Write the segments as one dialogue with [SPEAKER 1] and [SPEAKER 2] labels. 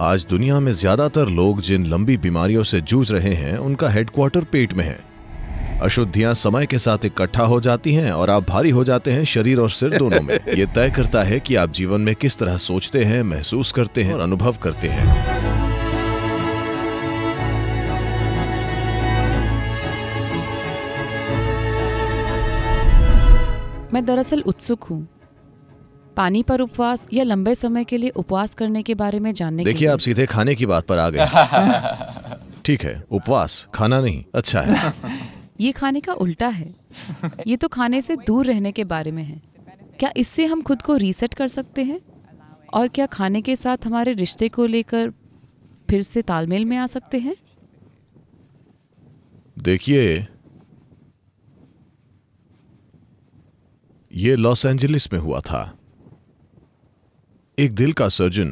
[SPEAKER 1] आज दुनिया में ज्यादातर लोग जिन लंबी बीमारियों से जूझ रहे हैं उनका हेडक्वार्टर पेट में है अशुद्धियां समय के साथ इकट्ठा हो जाती हैं और आप भारी हो जाते हैं शरीर और सिर दोनों में ये तय करता है कि आप जीवन में किस तरह सोचते हैं महसूस करते हैं और अनुभव करते हैं मैं दरअसल उत्सुक हूँ पानी पर उपवास या लंबे समय के लिए उपवास करने के बारे में जानने देखिए आप सीधे खाने की बात पर आ गए ठीक है उपवास खाना नहीं अच्छा है ये खाने का उल्टा है ये तो खाने से दूर रहने के बारे में है क्या इससे हम खुद को रीसेट कर सकते हैं और क्या खाने के साथ हमारे रिश्ते को लेकर फिर से तालमेल में आ सकते हैं देखिए ये लॉस एंजलिस में हुआ था एक दिल का सर्जन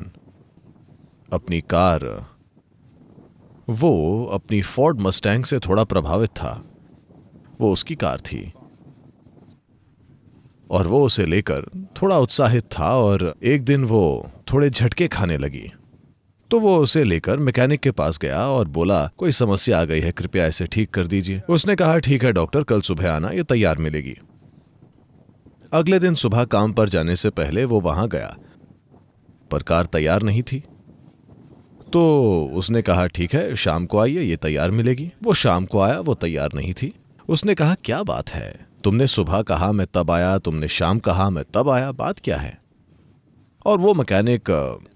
[SPEAKER 1] अपनी कार वो अपनी फोर्ड मस्टैंग से थोड़ा प्रभावित था वो उसकी कार थी और वो उसे लेकर थोड़ा उत्साहित था और एक दिन वो थोड़े झटके खाने लगी तो वो उसे लेकर मैकेनिक के पास गया और बोला कोई समस्या आ गई है कृपया इसे ठीक कर दीजिए उसने कहा ठीक है डॉक्टर कल सुबह आना ये तैयार मिलेगी अगले दिन सुबह काम पर जाने से पहले वो वहां गया पर कार तैयार नहीं थी तो उसने कहा ठीक है शाम को आइए ये तैयार मिलेगी वो शाम को आया वो तैयार नहीं थी उसने कहा क्या बात है तुमने सुबह कहा मैं तब आया तुमने शाम कहा मैं तब आया बात क्या है और वो मैकेनिक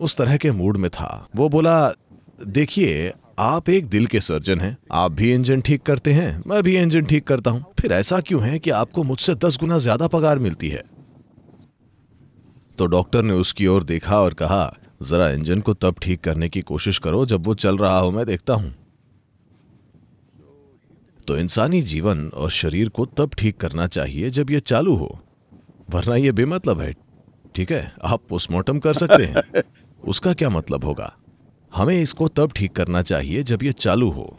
[SPEAKER 1] उस तरह के मूड में था वो बोला देखिए आप एक दिल के सर्जन हैं आप भी इंजन ठीक करते हैं मैं भी इंजन ठीक करता हूं फिर ऐसा क्यों है कि आपको मुझसे दस गुना ज्यादा पगार मिलती है तो डॉक्टर ने उसकी ओर देखा और कहा जरा इंजन को तब ठीक करने की कोशिश करो जब वो चल रहा हो मैं देखता हूं तो इंसानी जीवन और शरीर को तब ठीक करना चाहिए जब ये चालू हो वरना ये बेमतलब है ठीक है आप पोस्टमार्टम कर सकते हैं उसका क्या मतलब होगा हमें इसको तब ठीक करना चाहिए जब ये चालू हो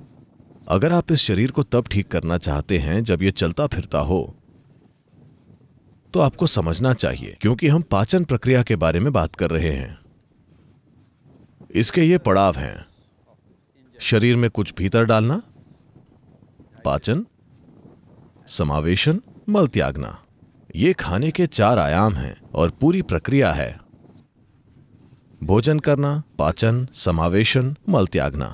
[SPEAKER 1] अगर आप इस शरीर को तब ठीक करना चाहते हैं जब ये चलता फिरता हो तो आपको समझना चाहिए क्योंकि हम पाचन प्रक्रिया के बारे में बात कर रहे हैं इसके ये पड़ाव हैं शरीर में कुछ भीतर डालना पाचन समावेशन मल त्यागना ये खाने के चार आयाम हैं और पूरी प्रक्रिया है भोजन करना पाचन समावेशन मल त्यागना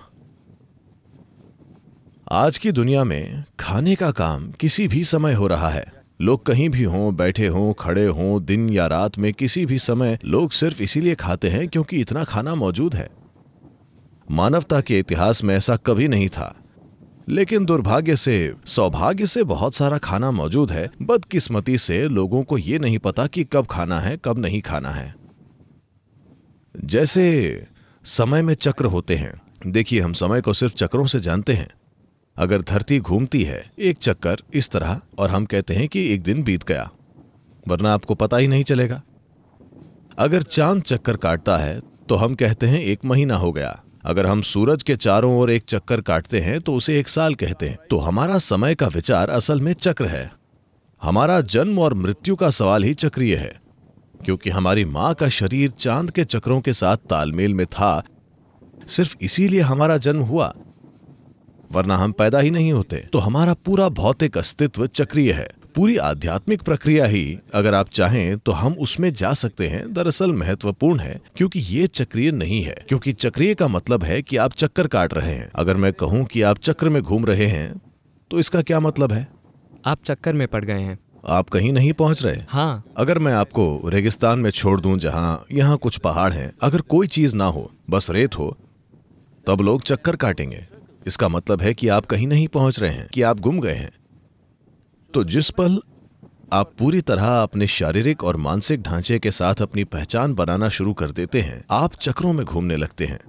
[SPEAKER 1] आज की दुनिया में खाने का काम किसी भी समय हो रहा है लोग कहीं भी हों बैठे हों खड़े हों दिन या रात में किसी भी समय लोग सिर्फ इसीलिए खाते हैं क्योंकि इतना खाना मौजूद है मानवता के इतिहास में ऐसा कभी नहीं था लेकिन दुर्भाग्य से सौभाग्य से बहुत सारा खाना मौजूद है बदकिस्मती से लोगों को यह नहीं पता कि कब खाना है कब नहीं खाना है जैसे समय में चक्र होते हैं देखिए हम समय को सिर्फ चक्रों से जानते हैं अगर धरती घूमती है एक चक्कर इस तरह और हम कहते हैं कि एक दिन बीत गया वरना आपको पता ही नहीं चलेगा अगर चांद चक्कर काटता है तो हम कहते हैं एक महीना हो गया अगर हम सूरज के चारों ओर एक चक्कर काटते हैं तो उसे एक साल कहते हैं तो हमारा समय का विचार असल में चक्र है हमारा जन्म और मृत्यु का सवाल ही चक्रीय है क्योंकि हमारी माँ का शरीर चांद के चक्रों के साथ तालमेल में था सिर्फ इसीलिए हमारा जन्म हुआ वरना हम पैदा ही नहीं होते तो हमारा पूरा भौतिक अस्तित्व चक्रिय है पूरी आध्यात्मिक प्रक्रिया ही अगर आप चाहें तो हम उसमें जा सकते हैं दरअसल महत्वपूर्ण है क्योंकि ये चक्रिय नहीं है क्योंकि चक्रिय का मतलब है कि आप चक्कर काट रहे हैं अगर मैं कहूँ कि आप चक्र में घूम रहे हैं तो इसका क्या मतलब है आप चक्कर में पड़ गए हैं आप कहीं नहीं पहुंच रहे हाँ अगर मैं आपको रेगिस्तान में छोड़ दूं जहाँ यहाँ कुछ पहाड़ हैं अगर कोई चीज ना हो बस रेत हो तब लोग चक्कर काटेंगे इसका मतलब है कि आप कहीं नहीं पहुंच रहे हैं कि आप गुम गए हैं तो जिस पल आप पूरी तरह अपने शारीरिक और मानसिक ढांचे के साथ अपनी पहचान बनाना शुरू कर देते हैं आप चक्रों में घूमने लगते हैं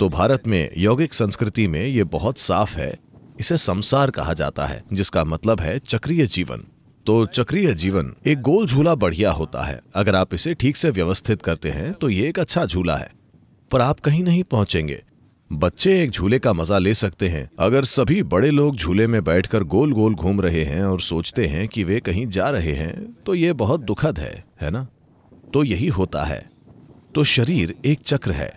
[SPEAKER 1] तो भारत में यौगिक संस्कृति में यह बहुत साफ है इसे संसार कहा जाता है जिसका मतलब है चक्रीय जीवन तो चक्रीय जीवन एक गोल झूला बढ़िया होता है अगर आप इसे ठीक से व्यवस्थित करते हैं तो ये एक अच्छा झूला है पर आप कहीं नहीं पहुंचेंगे बच्चे एक झूले का मजा ले सकते हैं अगर सभी बड़े लोग झूले में बैठकर गोल गोल घूम रहे हैं और सोचते हैं कि वे कहीं जा रहे हैं तो ये बहुत दुखद है है ना तो यही होता है तो शरीर एक चक्र है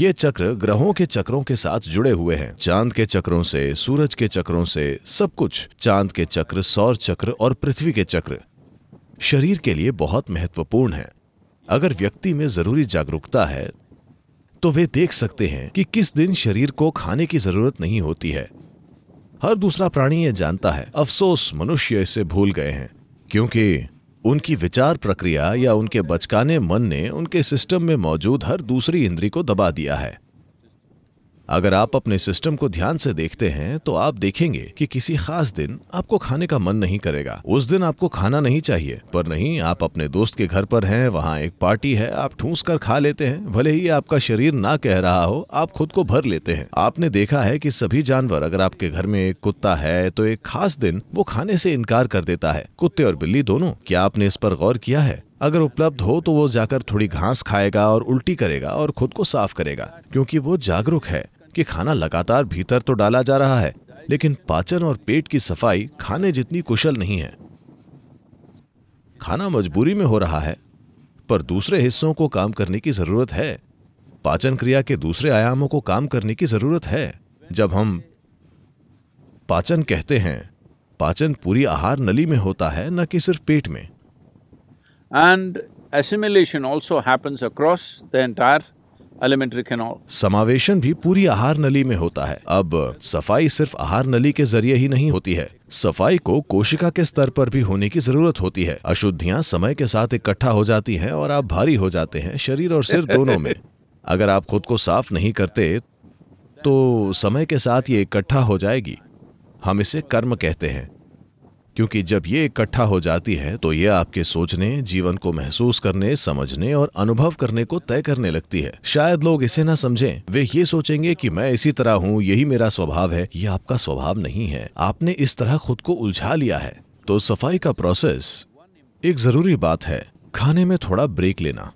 [SPEAKER 1] ये चक्र ग्रहों के चक्रों के साथ जुड़े हुए हैं चांद के चक्रों से सूरज के चक्रों से सब कुछ चांद के चक्र सौर चक्र और पृथ्वी के चक्र शरीर के लिए बहुत महत्वपूर्ण है अगर व्यक्ति में जरूरी जागरूकता है तो वे देख सकते हैं कि किस दिन शरीर को खाने की जरूरत नहीं होती है हर दूसरा प्राणी यह जानता है अफसोस मनुष्य इसे भूल गए हैं क्योंकि उनकी विचार प्रक्रिया या उनके बचकाने मन ने उनके सिस्टम में मौजूद हर दूसरी इंद्री को दबा दिया है अगर आप अपने सिस्टम को ध्यान से देखते हैं तो आप देखेंगे कि किसी खास दिन आपको खाने का मन नहीं करेगा उस दिन आपको खाना नहीं चाहिए पर नहीं आप अपने दोस्त के घर पर हैं वहाँ एक पार्टी है आप ठूस कर खा लेते हैं भले ही आपका शरीर ना कह रहा हो आप खुद को भर लेते हैं आपने देखा है की सभी जानवर अगर आपके घर में एक कुत्ता है तो एक खास दिन वो खाने से इनकार कर देता है कुत्ते और बिल्ली दोनों क्या आपने इस पर गौर किया है अगर उपलब्ध हो तो वो जाकर थोड़ी घास खाएगा और उल्टी करेगा और खुद को साफ करेगा क्योंकि वो जागरूक है कि खाना लगातार भीतर तो डाला जा रहा है लेकिन पाचन और पेट की सफाई खाने जितनी कुशल नहीं है खाना मजबूरी में हो रहा है पर दूसरे हिस्सों को काम करने की जरूरत है पाचन क्रिया के दूसरे आयामों को काम करने की जरूरत है जब हम पाचन कहते हैं पाचन पूरी आहार नली में होता है न कि सिर्फ पेट में and assimilation also happens across the entire alimentary canal समावेशन भी पूरी आहार नली में होता है अब सफाई सिर्फ आहार नली के जरिए ही नहीं होती है सफाई को कोशिका के स्तर पर भी होने की जरूरत होती है अशुद्धियां समय के साथ इकट्ठा हो जाती हैं और आप भारी हो जाते हैं शरीर और सिर दोनों में अगर आप खुद को साफ नहीं करते तो समय के साथ ये इकट्ठा हो जाएगी हम इसे कर्म कहते हैं क्योंकि जब ये इकट्ठा हो जाती है तो ये आपके सोचने जीवन को महसूस करने समझने और अनुभव करने को तय करने लगती है शायद लोग इसे ना समझें वे ये सोचेंगे कि मैं इसी तरह हूँ यही मेरा स्वभाव है ये आपका स्वभाव नहीं है आपने इस तरह खुद को उलझा लिया है तो सफाई का प्रोसेस एक जरूरी बात है खाने में थोड़ा ब्रेक लेना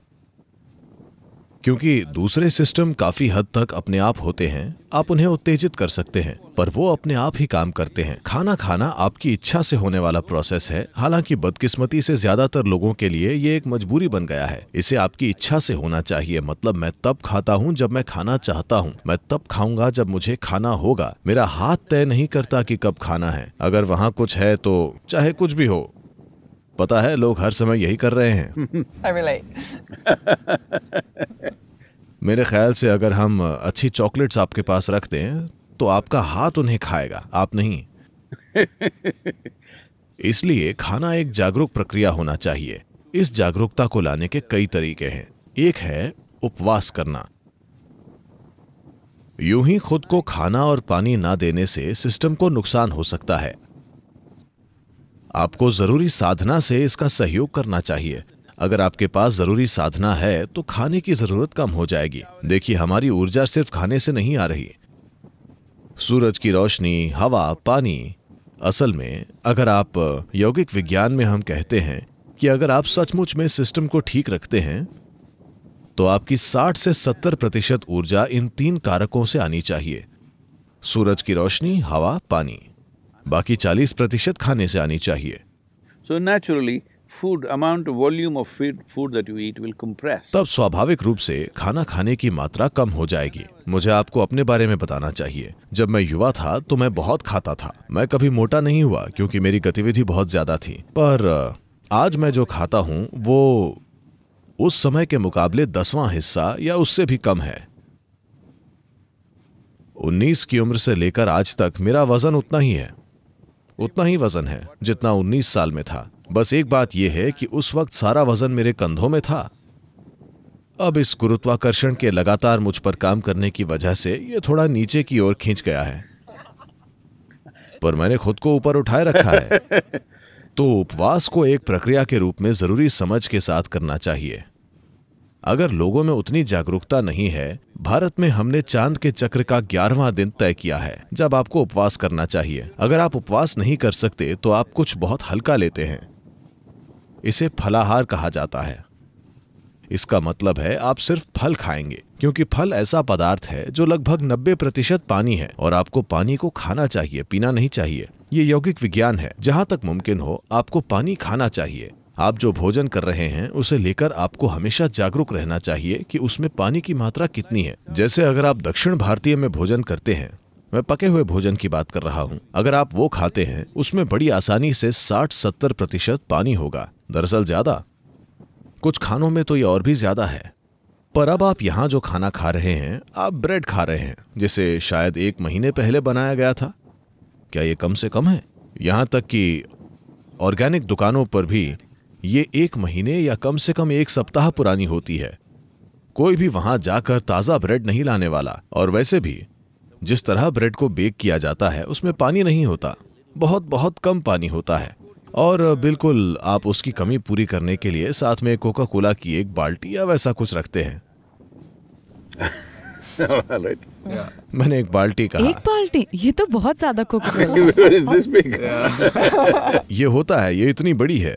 [SPEAKER 1] क्योंकि दूसरे सिस्टम काफी हद तक अपने आप होते हैं आप उन्हें उत्तेजित कर सकते हैं पर वो अपने आप ही काम करते हैं खाना खाना आपकी इच्छा से होने वाला प्रोसेस है हालांकि बदकिस्मती से ज्यादातर लोगों के लिए ये एक मजबूरी बन गया है इसे आपकी इच्छा से होना चाहिए मतलब मैं तब खाता हूँ जब मैं खाना चाहता हूँ मैं तब खाऊंगा जब मुझे खाना होगा मेरा हाथ तय नहीं करता की कब खाना है अगर वहाँ कुछ है तो चाहे कुछ भी हो पता है लोग हर समय यही कर रहे हैं मेरे ख्याल से अगर हम अच्छी चॉकलेट्स आपके पास रख दें तो आपका हाथ उन्हें खाएगा आप नहीं इसलिए खाना एक जागरूक प्रक्रिया होना चाहिए इस जागरूकता को लाने के कई तरीके हैं एक है उपवास करना यूं ही खुद को खाना और पानी ना देने से सिस्टम को नुकसान हो सकता है आपको जरूरी साधना से इसका सहयोग करना चाहिए अगर आपके पास जरूरी साधना है तो खाने की जरूरत कम हो जाएगी देखिए हमारी ऊर्जा सिर्फ खाने से नहीं आ रही सूरज की रोशनी हवा पानी असल में अगर आप यौगिक विज्ञान में हम कहते हैं कि अगर आप सचमुच में सिस्टम को ठीक रखते हैं तो आपकी 60 से 70 प्रतिशत ऊर्जा इन तीन कारकों से आनी चाहिए सूरज की रोशनी हवा पानी बाकी 40 प्रतिशत खाने से आनी चाहिए so naturally food amount volume of feed food that you eat will compress तब स्वाभाविक रूप से खाना खाने की मात्रा कम हो जाएगी मुझे आपको अपने बारे में बताना चाहिए जब मैं युवा था तो मैं बहुत खाता था मैं कभी मोटा नहीं हुआ क्योंकि मेरी गतिविधि बहुत ज्यादा थी पर आज मैं जो खाता हूँ वो उस समय के मुकाबले दसवां हिस्सा या उससे भी कम है 19 की उम्र से लेकर आज तक मेरा वजन उतना ही है उतना ही वजन है जितना 19 साल में था बस एक बात यह है कि उस वक्त सारा वजन मेरे कंधों में था अब इस गुरुत्वाकर्षण के लगातार मुझ पर काम करने की वजह से यह थोड़ा नीचे की ओर खींच गया है पर मैंने खुद को ऊपर उठाए रखा है तो उपवास को एक प्रक्रिया के रूप में जरूरी समझ के साथ करना चाहिए अगर लोगों में उतनी जागरूकता नहीं है भारत में हमने चांद के चक्र का ग्यारहवा दिन तय किया है जब आपको उपवास करना चाहिए अगर आप उपवास नहीं कर सकते तो आप कुछ बहुत हल्का लेते हैं इसे फलाहार कहा जाता है इसका मतलब है आप सिर्फ फल खाएंगे क्योंकि फल ऐसा पदार्थ है जो लगभग 90 प्रतिशत पानी है और आपको पानी को खाना चाहिए पीना नहीं चाहिए ये यौगिक विज्ञान है जहाँ तक मुमकिन हो आपको पानी खाना चाहिए आप जो भोजन कर रहे हैं उसे लेकर आपको हमेशा जागरूक रहना चाहिए कि उसमें पानी की मात्रा कितनी है जैसे अगर आप दक्षिण भारतीय में भोजन करते हैं मैं पके हुए भोजन की बात कर रहा हूँ अगर आप वो खाते हैं उसमें बड़ी आसानी से 60-70 प्रतिशत पानी होगा दरअसल ज्यादा कुछ खानों में तो ये और भी ज्यादा है पर अब आप यहां जो खाना खा रहे हैं आप ब्रेड खा रहे हैं जिसे शायद एक महीने पहले बनाया गया था क्या ये कम से कम है यहां तक कि ऑर्गेनिक दुकानों पर भी ये एक महीने या कम से कम एक सप्ताह पुरानी होती है कोई भी वहां जाकर ताज़ा ब्रेड नहीं लाने वाला और वैसे भी जिस तरह ब्रेड को बेक किया जाता है उसमें पानी नहीं होता बहुत बहुत कम पानी होता है और बिल्कुल आप उसकी कमी पूरी करने के लिए साथ में कोका कोला की एक बाल्टी या वैसा कुछ रखते हैं मैंने एक बाल्टी कहा एक बाल्टी ये तो बहुत ज्यादा कोका ये होता है ये इतनी बड़ी है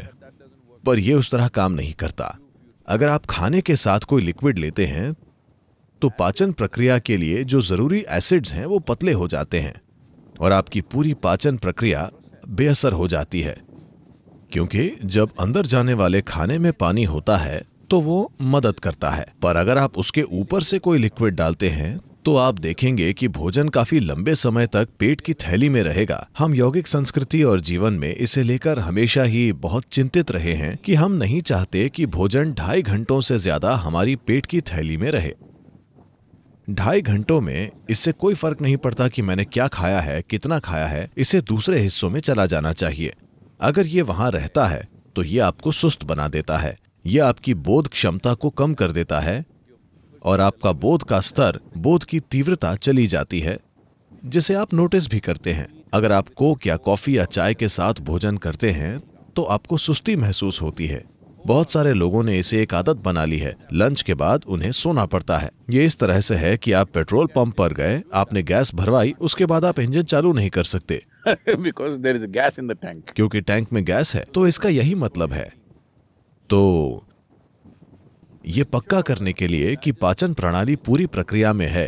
[SPEAKER 1] पर यह उस तरह काम नहीं करता अगर आप खाने के साथ कोई लिक्विड लेते हैं तो पाचन प्रक्रिया के लिए जो जरूरी एसिड्स हैं वो पतले हो जाते हैं और आपकी पूरी पाचन प्रक्रिया बेअसर हो जाती है क्योंकि जब अंदर जाने वाले खाने में पानी होता है तो वो मदद करता है पर अगर आप उसके ऊपर से कोई लिक्विड डालते हैं तो आप देखेंगे कि भोजन काफी लंबे समय तक पेट की थैली में रहेगा हम यौगिक संस्कृति और जीवन में इसे लेकर हमेशा ही बहुत चिंतित रहे हैं कि हम नहीं चाहते कि भोजन ढाई घंटों से ज्यादा हमारी पेट की थैली में रहे ढाई घंटों में इससे कोई फर्क नहीं पड़ता कि मैंने क्या खाया है कितना खाया है इसे दूसरे हिस्सों में चला जाना चाहिए अगर ये वहां रहता है तो ये आपको सुस्त बना देता है ये आपकी बोध क्षमता को कम कर देता है और आपका बोध का स्तर बोध की तीव्रता चली जाती है जिसे आप नोटिस भी करते हैं अगर आप कोक या कॉफी या चाय के साथ भोजन करते हैं तो आपको सुस्ती महसूस होती है बहुत सारे लोगों ने इसे एक आदत बना ली है लंच के बाद उन्हें सोना पड़ता है ये इस तरह से है कि आप पेट्रोल पंप पर गए आपने गैस भरवाई उसके बाद आप इंजन चालू नहीं कर सकते because there is gas in the tank क्योंकि टैंक में गैस है तो इसका यही मतलब है तो ये पक्का करने के लिए कि पाचन प्रणाली पूरी प्रक्रिया में है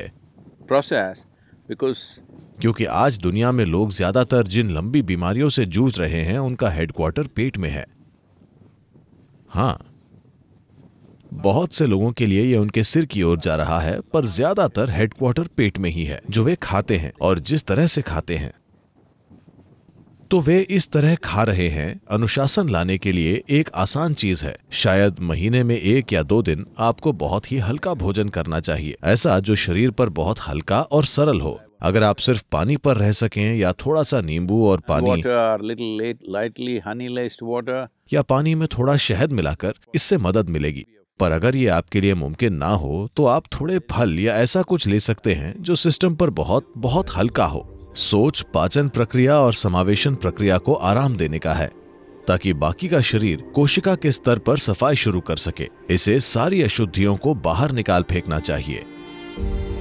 [SPEAKER 1] प्रोसेस बिकॉज क्योंकि आज दुनिया में लोग ज्यादातर जिन लंबी बीमारियों से जूझ रहे हैं उनका हेडक्वार्टर पेट में है हाँ बहुत से लोगों के लिए यह उनके सिर की ओर जा रहा है पर ज्यादातर हेडक्वार्टर पेट में ही है जो वे खाते हैं और जिस तरह से खाते हैं तो वे इस तरह खा रहे हैं अनुशासन लाने के लिए एक आसान चीज है शायद महीने में एक या दो दिन आपको बहुत ही हल्का भोजन करना चाहिए ऐसा जो शरीर पर बहुत हल्का और सरल हो अगर आप सिर्फ पानी पर रह सकें या थोड़ा सा नींबू और पानी water, या पानी में थोड़ा शहद मिलाकर इससे मदद मिलेगी पर अगर ये आपके लिए मुमकिन ना हो तो आप थोड़े फल या ऐसा कुछ ले सकते हैं जो सिस्टम पर बहुत बहुत हल्का हो सोच पाचन प्रक्रिया और समावेशन प्रक्रिया को आराम देने का है ताकि बाकी का शरीर कोशिका के स्तर पर सफाई शुरू कर सके इसे सारी अशुद्धियों को बाहर निकाल फेंकना चाहिए